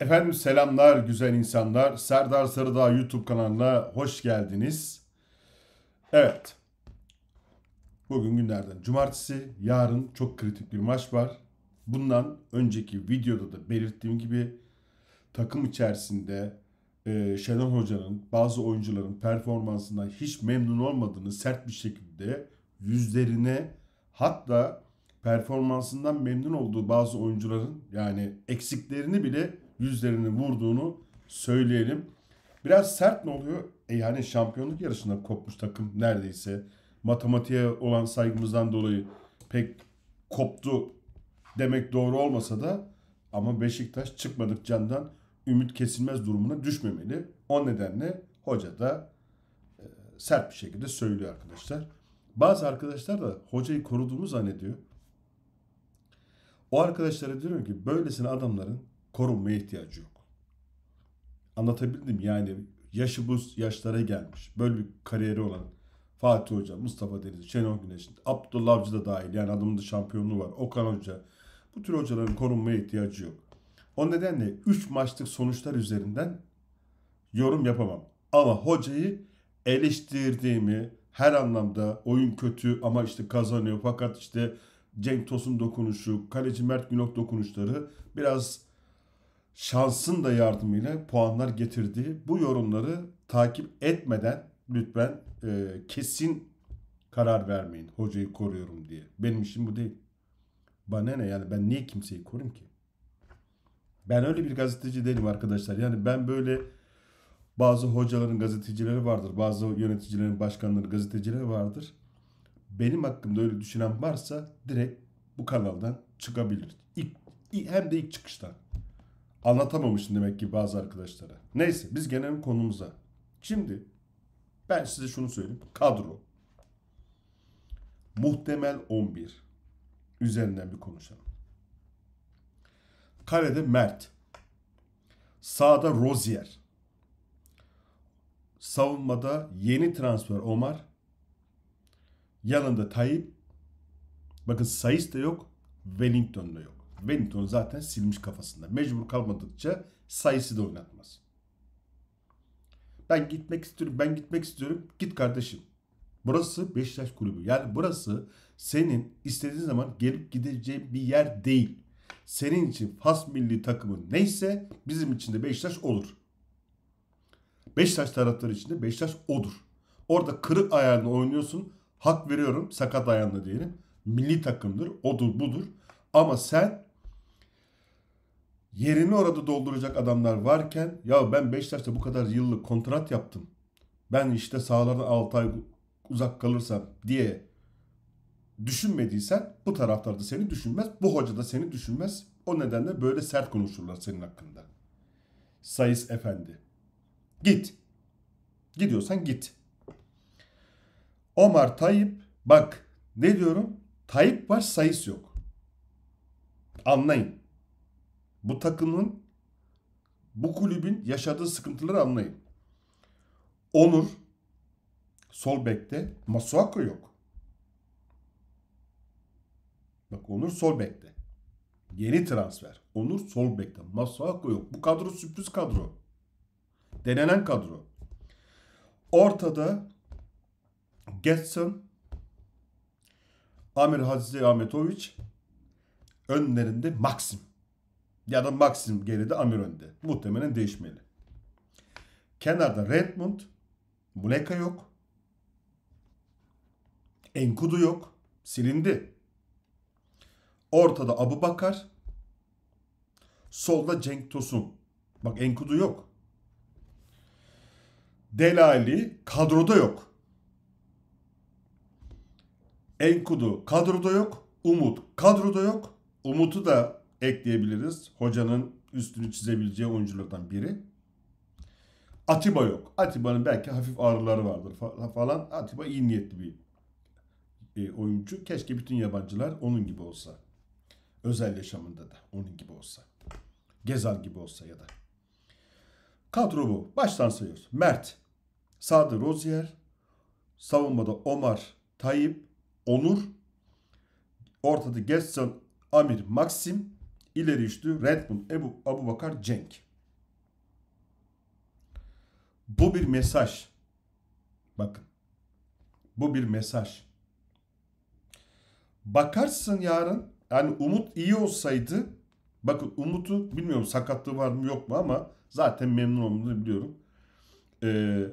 Efendim selamlar güzel insanlar. Serdar Sarıdağ YouTube kanalına hoş geldiniz. Evet. Bugün günlerden cumartesi. Yarın çok kritik bir maç var. Bundan önceki videoda da belirttiğim gibi takım içerisinde e, Şenol Hoca'nın bazı oyuncuların performansından hiç memnun olmadığını sert bir şekilde yüzlerine hatta performansından memnun olduğu bazı oyuncuların yani eksiklerini bile yüzlerini vurduğunu söyleyelim. Biraz sert ne oluyor? E yani şampiyonluk yarışında kopmuş takım neredeyse. Matematiğe olan saygımızdan dolayı pek koptu demek doğru olmasa da ama Beşiktaş çıkmadık candan ümit kesilmez durumuna düşmemeli. O nedenle hoca da e, sert bir şekilde söylüyor arkadaşlar. Bazı arkadaşlar da hocayı koruduğumu zannediyor. O arkadaşlara diyorum ki böylesine adamların korunmaya ihtiyacı yok. Anlatabildim yani yaşı bu yaşlara gelmiş. Böyle bir kariyeri olan Fatih Hoca, Mustafa Deniz, Şenol Güneş, Abdullah Avcı da dahil yani adımda da şampiyonluğu var. Okan Hoca. Bu tür hocaların korunmaya ihtiyacı yok. O nedenle 3 maçlık sonuçlar üzerinden yorum yapamam. Ama hocayı eleştirdiğimi her anlamda oyun kötü ama işte kazanıyor fakat işte Cenk Tosun dokunuşu, kaleci Mert Günok dokunuşları biraz şansın da yardımıyla puanlar getirdiği bu yorumları takip etmeden lütfen e, kesin karar vermeyin. Hocayı koruyorum diye. Benim işim bu değil. Bana ne yani ben niye kimseyi koruyayım ki? Ben öyle bir gazeteci değilim arkadaşlar. Yani ben böyle bazı hocaların gazetecileri vardır. Bazı yöneticilerin başkanları gazetecileri vardır. Benim hakkımda öyle düşünen varsa direkt bu kanaldan çıkabilir. İlk, hem de ilk çıkıştan. Anlatamamışım demek ki bazı arkadaşlara. Neyse biz gelelim konumuza. Şimdi ben size şunu söyleyeyim. Kadro. Muhtemel 11. Üzerinden bir konuşalım. Kalede Mert. Sağda Rozier. Savunmada yeni transfer Omar. Yanında Tayyip. Bakın Sayıs da yok. Wellington da yok. Wellington zaten silmiş kafasında. Mecbur kalmadıkça sayısı da oynatmaz. Ben gitmek istiyorum, ben gitmek istiyorum. Git kardeşim. Burası Beşiktaş kulübü. Yani burası senin istediğin zaman gelip gideceğin bir yer değil. Senin için Fas milli takımı neyse bizim için de Beşiktaş olur. Beşiktaş taraftarı için de Beşiktaş odur. Orada kırık ayağını oynuyorsun. Hak veriyorum sakat ayağında diyelim. Milli takımdır, odur budur. Ama sen yerini orada dolduracak adamlar varken ya ben Beşiktaş'ta bu kadar yıllık kontrat yaptım. Ben işte sahalardan 6 ay uzak kalırsam diye düşünmediysen bu taraftar da seni düşünmez. Bu hoca da seni düşünmez. O nedenle böyle sert konuşurlar senin hakkında. Sayıs Efendi. Git. Gidiyorsan git. Omar Tayyip bak ne diyorum? Tayyip var sayıs yok. Anlayın. Bu takımın, bu kulübün yaşadığı sıkıntıları anlayın. Onur, sol bekte, Masuako yok. Bak Onur sol bekte. Yeni transfer. Onur sol bekte. Masuako yok. Bu kadro sürpriz kadro. Denenen kadro. Ortada Getson, Amir Hazize Ahmetovic, önlerinde Maxim. Ya da Maxim geride Amir önde. Muhtemelen değişmeli. Kenarda Redmond, Muleka yok. Enkudu yok. Silindi. Ortada Abu Bakar. Solda Cenk Tosun. Bak Enkudu yok. Delali kadroda yok. Enkudu kadroda yok. Umut kadroda yok. Umut'u da ekleyebiliriz. Hocanın üstünü çizebileceği oyunculardan biri. Atiba yok. Atiba'nın belki hafif ağrıları vardır falan. Atiba iyi niyetli bir e, oyuncu. Keşke bütün yabancılar onun gibi olsa. Özel yaşamında da onun gibi olsa. Gezal gibi olsa ya da. Kadro bu. Baştan sayıyoruz. Mert, Sadı Rozier, savunmada Omar, Tayyip, Onur, ortada Gerson, Amir, Maxim, İleri üçlü Red Bull, Ebu, Abu Bakar, Cenk. Bu bir mesaj. Bakın. Bu bir mesaj. Bakarsın yarın. Yani Umut iyi olsaydı. Bakın Umut'u bilmiyorum sakatlığı var mı yok mu ama zaten memnun olduğunu biliyorum. Ee,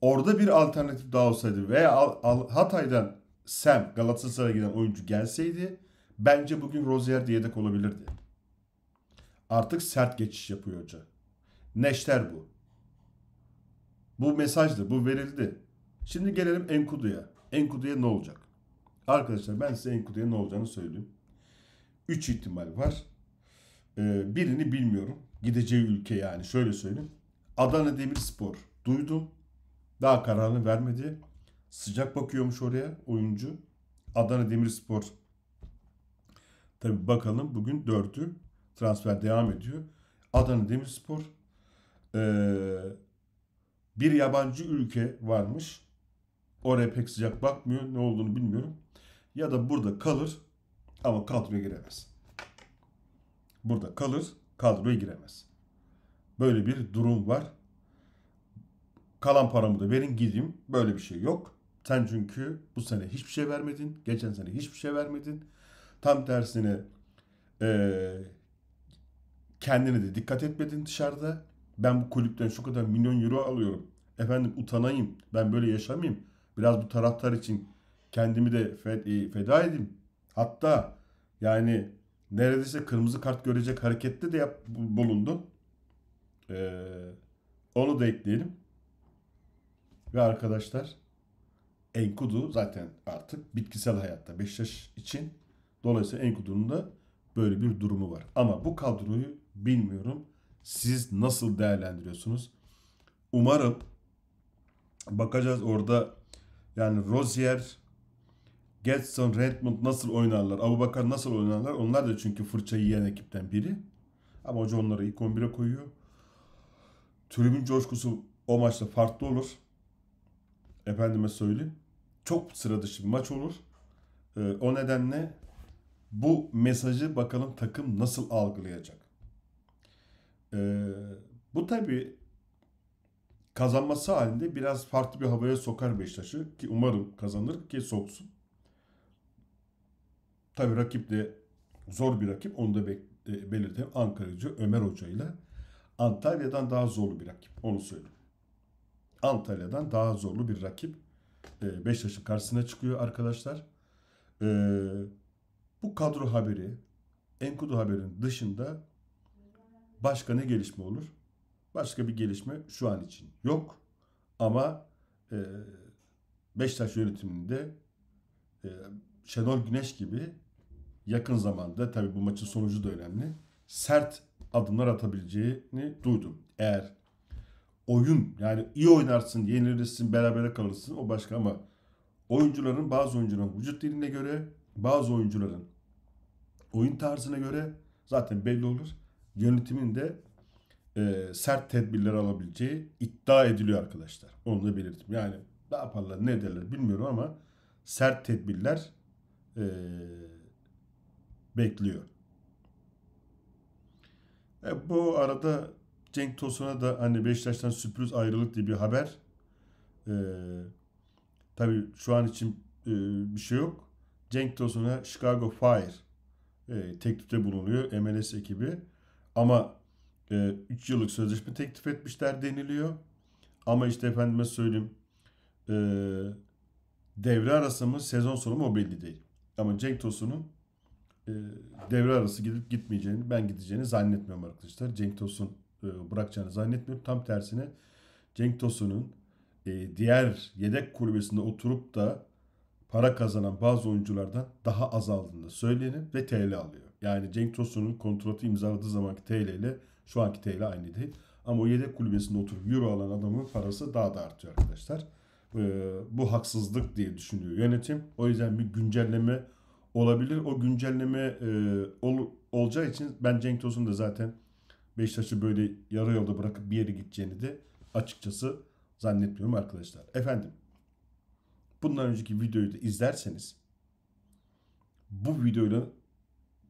orada bir alternatif daha olsaydı veya Hatay'dan Sam Galatasaray'a giden oyuncu gelseydi Bence bugün Rozier de yedek olabilirdi. Artık sert geçiş yapıyor hoca. Neşter bu. Bu mesajdı, bu verildi. Şimdi gelelim Enkudu'ya. Enkudu'ya ne olacak? Arkadaşlar ben size Enkudu'ya ne olacağını söyleyeyim. Üç ihtimal var. Ee, birini bilmiyorum. Gideceği ülke yani şöyle söyleyeyim. Adana Demirspor duydum. Daha kararını vermedi. Sıcak bakıyormuş oraya oyuncu. Adana Demirspor Tabi bakalım bugün dördü transfer devam ediyor. Adana Demirspor ee, bir yabancı ülke varmış. Oraya pek sıcak bakmıyor. Ne olduğunu bilmiyorum. Ya da burada kalır ama kadroya giremez. Burada kalır kadroya giremez. Böyle bir durum var. Kalan paramı da verin gideyim. Böyle bir şey yok. Sen çünkü bu sene hiçbir şey vermedin. Geçen sene hiçbir şey vermedin. Tam tersine e, kendine de dikkat etmedin dışarıda. Ben bu kulüpten şu kadar milyon euro alıyorum. Efendim utanayım. Ben böyle yaşamayayım. Biraz bu taraftar için kendimi de e, feda edeyim. Hatta yani neredeyse kırmızı kart görecek harekette de yap, bulundu. Ee, onu da ekleyelim. Ve arkadaşlar Enkudu zaten artık bitkisel hayatta yaş için Dolayısıyla Enkudu'nun da böyle bir durumu var. Ama bu kadroyu bilmiyorum. Siz nasıl değerlendiriyorsunuz? Umarım bakacağız orada yani Rozier, Getson, Redmond nasıl oynarlar? Abu Bakar nasıl oynarlar? Onlar da çünkü fırça yiyen ekipten biri. Ama hoca onları ilk 11'e koyuyor. Tribün coşkusu o maçta farklı olur. Efendime söyleyeyim. Çok sıra dışı bir maç olur. Ee, o nedenle bu mesajı bakalım takım nasıl algılayacak? Ee, bu tabi kazanması halinde biraz farklı bir havaya sokar Beşiktaş'ı ki umarım kazanır ki soksun. Tabi rakip de zor bir rakip onu da e, belirtelim. Ankara'cı Ömer Hoca ile Antalya'dan daha zorlu bir rakip onu söyleyeyim. Antalya'dan daha zorlu bir rakip e, Beşiktaş'ın karşısına çıkıyor arkadaşlar. Eee bu kadro haberi, Enkudu haberin dışında başka ne gelişme olur? Başka bir gelişme şu an için yok. Ama e, Beşiktaş yönetiminde e, Şenol Güneş gibi yakın zamanda tabii bu maçın sonucu da önemli. Sert adımlar atabileceğini duydum. Eğer oyun yani iyi oynarsın, yenilirsin, beraber kalırsın o başka ama oyuncuların bazı oyuncuların vücut diline göre bazı oyuncuların oyun tarzına göre zaten belli olur. Yönetimin de e, sert tedbirler alabileceği iddia ediliyor arkadaşlar. Onu da belirttim. Yani ne yaparlar ne derler bilmiyorum ama sert tedbirler e, bekliyor. E, bu arada Cenk Tosun'a da hani Beşiktaş'tan sürpriz ayrılık diye bir haber. E, tabii şu an için e, bir şey yok. Cenk Tosun'a Chicago Fire e, teklifte bulunuyor MLS ekibi. Ama 3 e, yıllık sözleşme teklif etmişler deniliyor. Ama işte efendime söyleyeyim e, devre arası mı sezon sonu mu o belli değil. Ama Cenk Tosun'un e, devre arası gidip gitmeyeceğini ben gideceğini zannetmiyorum arkadaşlar. Cenk Tosun e, bırakacağını zannetmiyorum. Tam tersine Cenk Tosun'un e, diğer yedek kulübesinde oturup da para kazanan bazı oyunculardan daha az aldığını söyleyenin ve TL alıyor. Yani Cenk Tosun'un kontratı imzaladığı zamanki TL ile şu anki TL aynı değil. Ama o yedek kulübesinde oturup euro alan adamın parası daha da artıyor arkadaşlar. Ee, bu haksızlık diye düşünüyor yönetim. O yüzden bir güncelleme olabilir. O güncelleme e, ol, olacağı için ben Cenk Tosun da zaten Beşiktaş'ı böyle yarı yolda bırakıp bir yere gideceğini de açıkçası zannetmiyorum arkadaşlar. Efendim bundan önceki videoyu da izlerseniz bu videoyla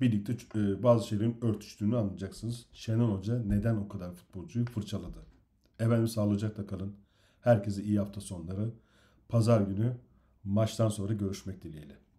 birlikte e, bazı şeylerin örtüştüğünü anlayacaksınız. Şenol Hoca neden o kadar futbolcuyu fırçaladı? Efendim sağlıcakla kalın. Herkese iyi hafta sonları. Pazar günü maçtan sonra görüşmek dileğiyle.